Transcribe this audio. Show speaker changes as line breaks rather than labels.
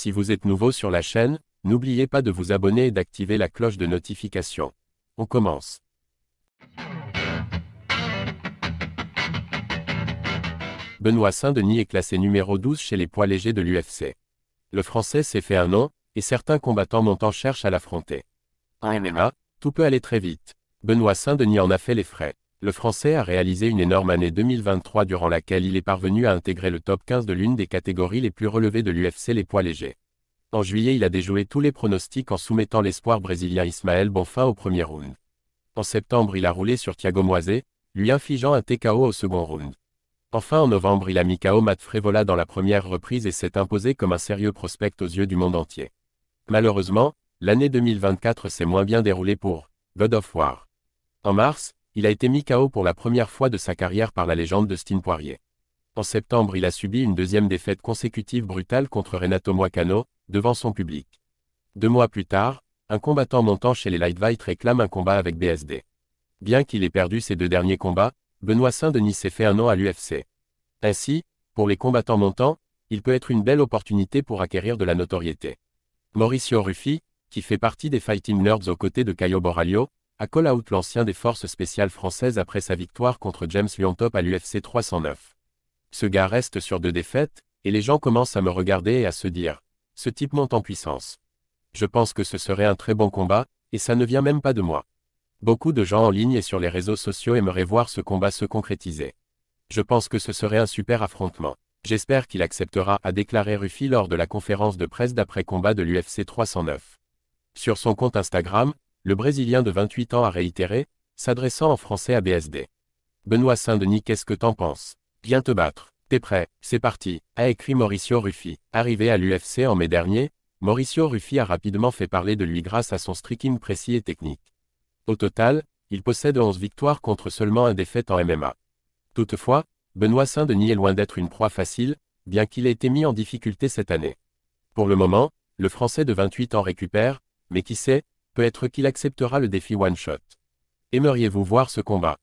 Si vous êtes nouveau sur la chaîne, n'oubliez pas de vous abonner et d'activer la cloche de notification. On commence. Benoît Saint-Denis est classé numéro 12 chez les poids légers de l'UFC. Le français s'est fait un nom, et certains combattants montants cherchent à l'affronter. En MMA, tout peut aller très vite. Benoît Saint-Denis en a fait les frais. Le Français a réalisé une énorme année 2023 durant laquelle il est parvenu à intégrer le top 15 de l'une des catégories les plus relevées de l'UFC les poids légers. En juillet, il a déjoué tous les pronostics en soumettant l'espoir brésilien Ismaël Bonfin au premier round. En septembre, il a roulé sur Thiago Moisé, lui infligeant un TKO au second round. Enfin, en novembre, il a mis KO Matt Frévola dans la première reprise et s'est imposé comme un sérieux prospect aux yeux du monde entier. Malheureusement, l'année 2024 s'est moins bien déroulée pour God of War. En mars, il a été mis KO pour la première fois de sa carrière par la légende de Steen Poirier. En septembre, il a subi une deuxième défaite consécutive brutale contre Renato Moicano, devant son public. Deux mois plus tard, un combattant montant chez les lightweight réclame un combat avec BSD. Bien qu'il ait perdu ses deux derniers combats, Benoît Saint-Denis s'est fait un nom à l'UFC. Ainsi, pour les combattants montants, il peut être une belle opportunité pour acquérir de la notoriété. Mauricio Ruffi, qui fait partie des Fighting Nerds aux côtés de Caio Boraglio, a call out l'ancien des forces spéciales françaises après sa victoire contre James Top à l'UFC 309. Ce gars reste sur deux défaites, et les gens commencent à me regarder et à se dire, ce type monte en puissance. Je pense que ce serait un très bon combat, et ça ne vient même pas de moi. Beaucoup de gens en ligne et sur les réseaux sociaux aimeraient voir ce combat se concrétiser. Je pense que ce serait un super affrontement. J'espère qu'il acceptera, a déclaré Ruffy lors de la conférence de presse d'après-combat de l'UFC 309. Sur son compte Instagram, le Brésilien de 28 ans a réitéré, s'adressant en français à BSD. Benoît Saint-Denis, qu'est-ce que t'en penses Viens te battre. T'es prêt, c'est parti, a écrit Mauricio Ruffi. Arrivé à l'UFC en mai dernier, Mauricio Ruffi a rapidement fait parler de lui grâce à son striking précis et technique. Au total, il possède 11 victoires contre seulement un défaite en MMA. Toutefois, Benoît Saint-Denis est loin d'être une proie facile, bien qu'il ait été mis en difficulté cette année. Pour le moment, le Français de 28 ans récupère, mais qui sait, peut être qu'il acceptera le défi One Shot. Aimeriez-vous voir ce combat